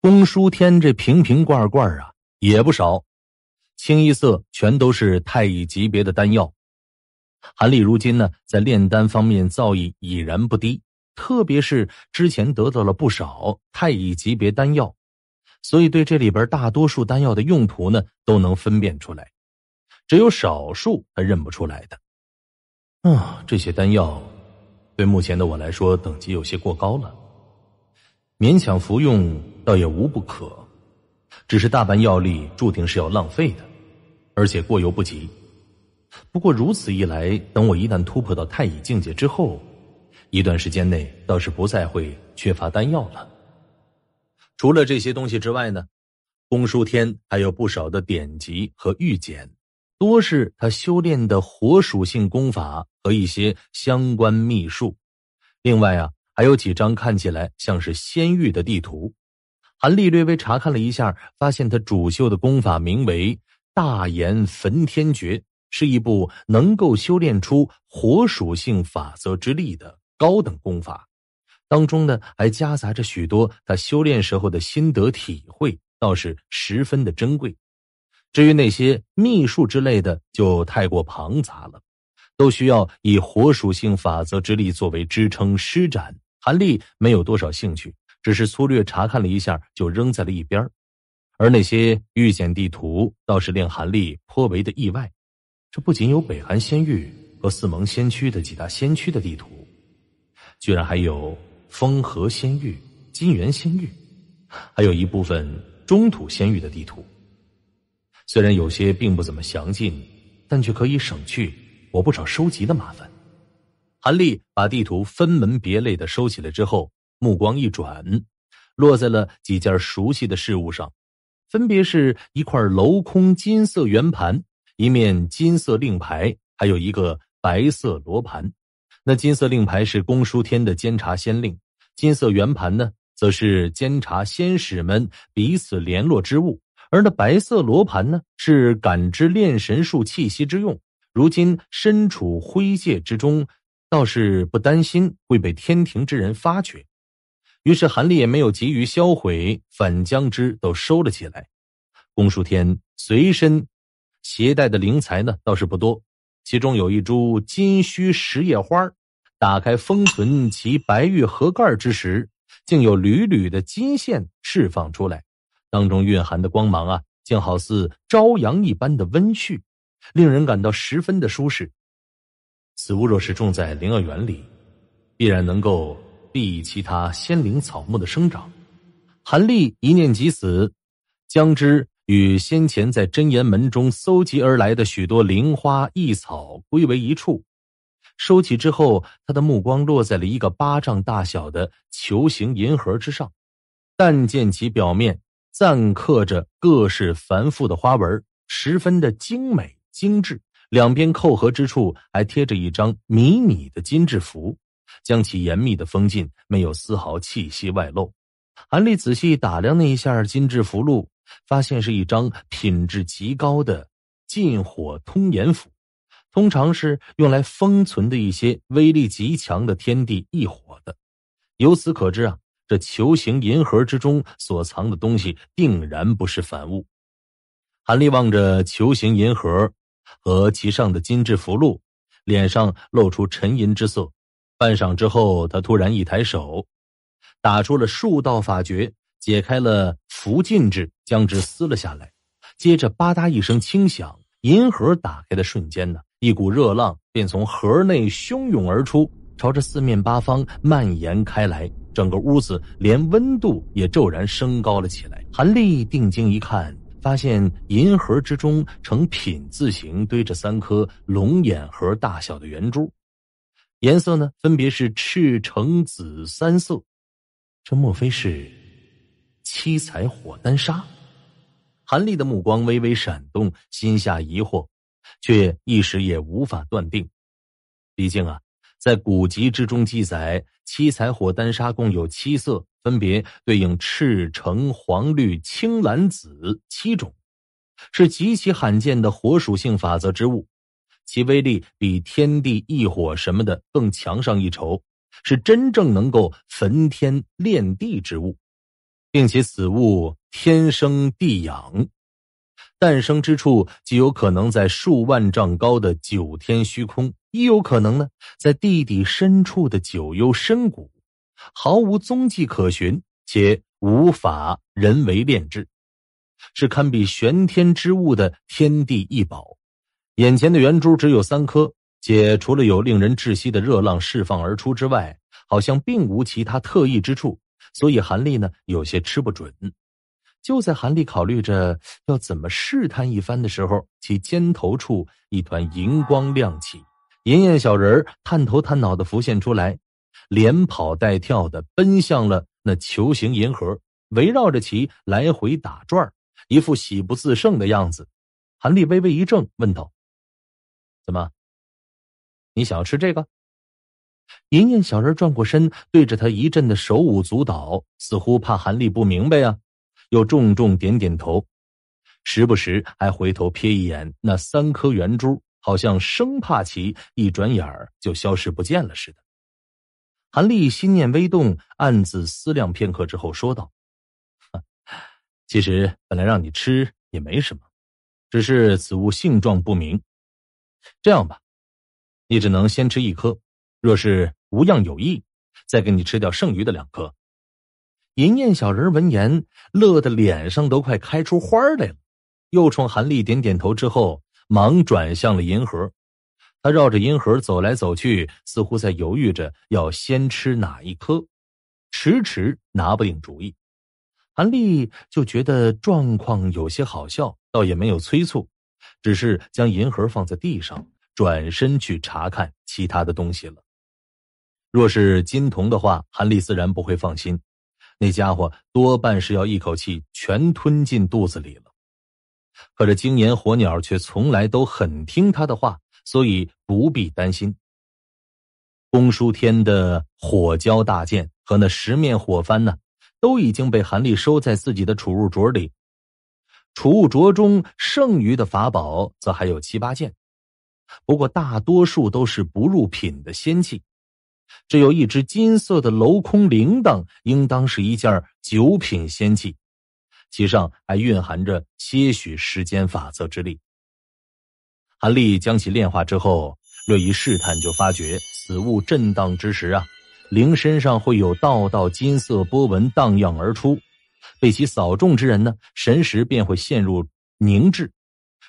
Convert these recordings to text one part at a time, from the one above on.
宫叔天这瓶瓶罐罐啊也不少，清一色全都是太乙级别的丹药。韩立如今呢，在炼丹方面造诣已然不低，特别是之前得到了不少太乙级别丹药，所以对这里边大多数丹药的用途呢，都能分辨出来。只有少数他认不出来的。啊，这些丹药对目前的我来说，等级有些过高了。勉强服用倒也无不可，只是大半药力注定是要浪费的，而且过犹不及。不过如此一来，等我一旦突破到太乙境界之后，一段时间内倒是不再会缺乏丹药了。除了这些东西之外呢，公叔天还有不少的典籍和玉简，多是他修炼的火属性功法和一些相关秘术。另外啊。还有几张看起来像是仙域的地图，韩立略微查看了一下，发现他主修的功法名为《大炎焚天诀》，是一部能够修炼出火属性法则之力的高等功法。当中呢，还夹杂着许多他修炼时候的心得体会，倒是十分的珍贵。至于那些秘术之类的，就太过庞杂了，都需要以火属性法则之力作为支撑施展。韩立没有多少兴趣，只是粗略查看了一下，就扔在了一边而那些遇险地图倒是令韩立颇为的意外。这不仅有北韩仙域和四蒙仙区的几大仙区的地图，居然还有风和仙域、金源仙域，还有一部分中土仙域的地图。虽然有些并不怎么详尽，但却可以省去我不少收集的麻烦。韩立把地图分门别类的收起来之后，目光一转，落在了几件熟悉的事物上，分别是一块镂空金色圆盘，一面金色令牌，还有一个白色罗盘。那金色令牌是公输天的监察仙令，金色圆盘呢，则是监察仙使们彼此联络之物，而那白色罗盘呢，是感知炼神术气息之用。如今身处灰界之中。倒是不担心会被天庭之人发觉，于是韩立也没有急于销毁，反将之都收了起来。公输天随身携带的灵材呢，倒是不多，其中有一株金须十叶花儿。打开封存其白玉盒盖之时，竟有缕缕的金线释放出来，当中蕴含的光芒啊，竟好似朝阳一般的温煦，令人感到十分的舒适。此物若是种在灵药园里，必然能够避其他仙灵草木的生长。韩立一念即死，将之与先前在真言门中搜集而来的许多灵花异草归为一处，收起之后，他的目光落在了一个巴掌大小的球形银盒之上，但见其表面錾刻着各式繁复的花纹，十分的精美精致。两边扣合之处还贴着一张迷你的金制符，将其严密的封禁，没有丝毫气息外露。韩立仔细打量那一下金制符箓，发现是一张品质极高的禁火通炎符，通常是用来封存的一些威力极强的天地异火的。由此可知啊，这球形银盒之中所藏的东西定然不是凡物。韩立望着球形银盒。和其上的金质符箓，脸上露出沉吟之色。半晌之后，他突然一抬手，打出了数道法诀，解开了符禁制，将之撕了下来。接着，吧嗒一声轻响，银盒打开的瞬间呢，一股热浪便从盒内汹涌而出，朝着四面八方蔓延开来，整个屋子连温度也骤然升高了起来。韩立定睛一看。发现银盒之中呈品字形堆着三颗龙眼核大小的圆珠，颜色呢分别是赤橙紫三色，这莫非是七彩火丹砂？韩立的目光微微闪动，心下疑惑，却一时也无法断定。毕竟啊，在古籍之中记载，七彩火丹砂共有七色。分别对应赤橙黄绿青蓝紫七种，是极其罕见的火属性法则之物，其威力比天地异火什么的更强上一筹，是真正能够焚天炼地之物，并且此物天生地养，诞生之处极有可能在数万丈高的九天虚空，亦有可能呢在地底深处的九幽深谷。毫无踪迹可寻，且无法人为炼制，是堪比玄天之物的天地异宝。眼前的圆珠只有三颗，且除了有令人窒息的热浪释放而出之外，好像并无其他特异之处，所以韩立呢有些吃不准。就在韩立考虑着要怎么试探一番的时候，其肩头处一团银光亮起，银焰小人探头探脑的浮现出来。连跑带跳的奔向了那球形银盒，围绕着其来回打转，一副喜不自胜的样子。韩立微微一怔，问道：“怎么？你想要吃这个？”银银小人转过身，对着他一阵的手舞足蹈，似乎怕韩立不明白啊，又重重点点头，时不时还回头瞥一眼那三颗圆珠，好像生怕其一转眼就消失不见了似的。韩立心念微动，暗自思量片刻之后说道：“其实本来让你吃也没什么，只是此物性状不明。这样吧，你只能先吃一颗，若是无恙有益，再给你吃掉剩余的两颗。”银燕小人闻言，乐得脸上都快开出花来了，又冲韩立点点头之后，忙转向了银盒。他绕着银盒走来走去，似乎在犹豫着要先吃哪一颗，迟迟拿不定主意。韩立就觉得状况有些好笑，倒也没有催促，只是将银盒放在地上，转身去查看其他的东西了。若是金童的话，韩立自然不会放心，那家伙多半是要一口气全吞进肚子里了。可是精研火鸟却从来都很听他的话。所以不必担心。公输天的火蛟大剑和那十面火幡呢，都已经被韩立收在自己的储物镯里。储物镯中剩余的法宝则还有七八件，不过大多数都是不入品的仙器。只有一只金色的镂空铃铛，应当是一件九品仙器，其上还蕴含着些许时间法则之力。韩立将其炼化之后，略一试探就发觉，此物震荡之时啊，灵身上会有道道金色波纹荡漾而出，被其扫中之人呢，神识便会陷入凝滞；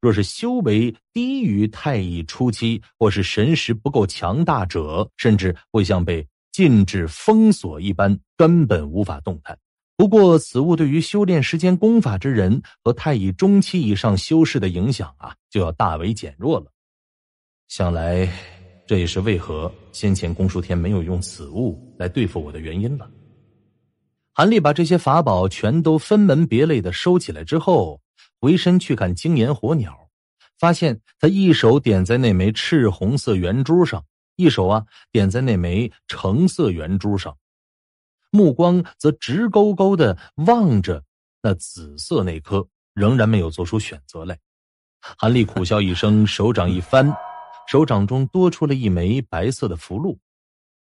若是修为低于太乙初期，或是神识不够强大者，甚至会像被禁制封锁一般，根本无法动弹。不过，此物对于修炼时间功法之人和太乙中期以上修士的影响啊，就要大为减弱了。想来这也是为何先前公叔天没有用此物来对付我的原因了。韩立把这些法宝全都分门别类的收起来之后，回身去看金炎火鸟，发现他一手点在那枚赤红色圆珠上，一手啊点在那枚橙色圆珠上。目光则直勾勾的望着那紫色那颗，仍然没有做出选择来。韩立苦笑一声，手掌一翻，手掌中多出了一枚白色的符箓。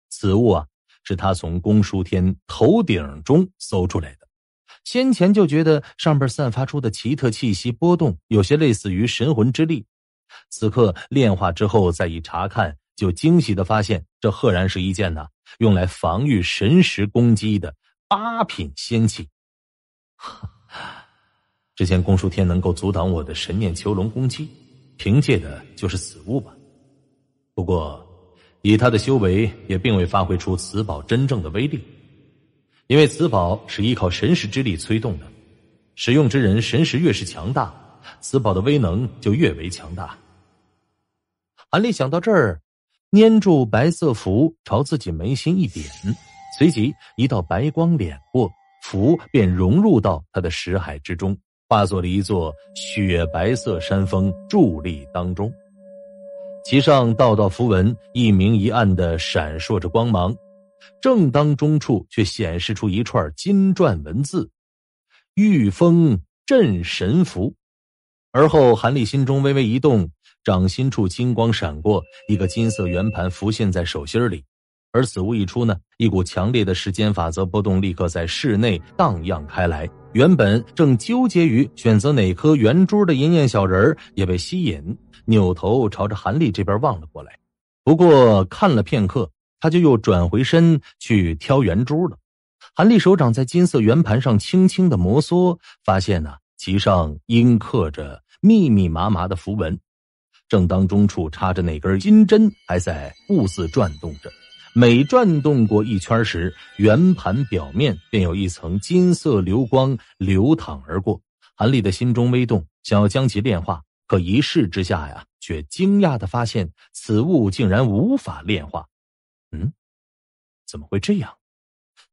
此物啊，是他从公叔天头顶中搜出来的。先前就觉得上边散发出的奇特气息波动有些类似于神魂之力，此刻炼化之后再一查看。就惊喜的发现，这赫然是一件呢，用来防御神石攻击的八品仙器。之前公输天能够阻挡我的神念囚笼攻击，凭借的就是此物吧？不过，以他的修为，也并未发挥出此宝真正的威力，因为此宝是依靠神石之力催动的，使用之人神石越是强大，此宝的威能就越为强大。韩立想到这儿。粘住白色符，朝自己眉心一点，随即一道白光闪过，符便融入到他的识海之中，化作了一座雪白色山峰伫立当中。其上道道符文一明一暗的闪烁着光芒，正当中处却显示出一串金篆文字：“御风镇神符。”而后，韩立心中微微一动。掌心处金光闪过，一个金色圆盘浮现在手心里。而此物一出呢，一股强烈的时间法则波动立刻在室内荡漾开来。原本正纠结于选择哪颗圆珠的银燕小人也被吸引，扭头朝着韩立这边望了过来。不过看了片刻，他就又转回身去挑圆珠了。韩立手掌在金色圆盘上轻轻的摩挲，发现呢，其上阴刻着密密麻麻的符文。正当中处插着那根金针，还在兀自转动着。每转动过一圈时，圆盘表面便有一层金色流光流淌而过。韩立的心中微动，想要将其炼化，可一试之下呀，却惊讶的发现此物竟然无法炼化。嗯，怎么会这样？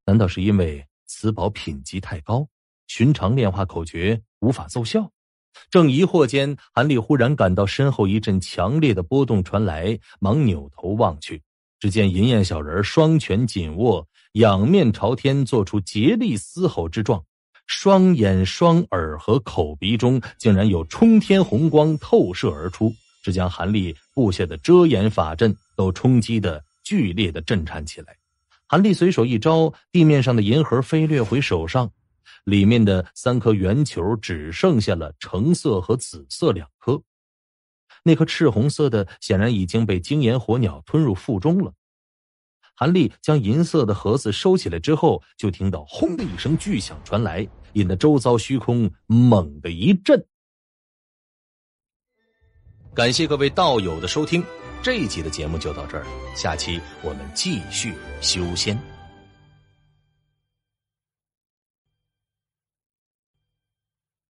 难道是因为此宝品级太高，寻常炼化口诀无法奏效？正疑惑间，韩立忽然感到身后一阵强烈的波动传来，忙扭头望去，只见银焰小人双拳紧握，仰面朝天，做出竭力嘶吼之状，双眼、双耳和口鼻中竟然有冲天红光透射而出，只将韩立布下的遮掩法阵都冲击的剧烈的震颤起来。韩立随手一招，地面上的银盒飞掠回手上。里面的三颗圆球只剩下了橙色和紫色两颗，那颗赤红色的显然已经被精盐火鸟吞入腹中了。韩立将银色的盒子收起来之后，就听到“轰”的一声巨响传来，引得周遭虚空猛的一震。感谢各位道友的收听，这一集的节目就到这儿了，下期我们继续修仙。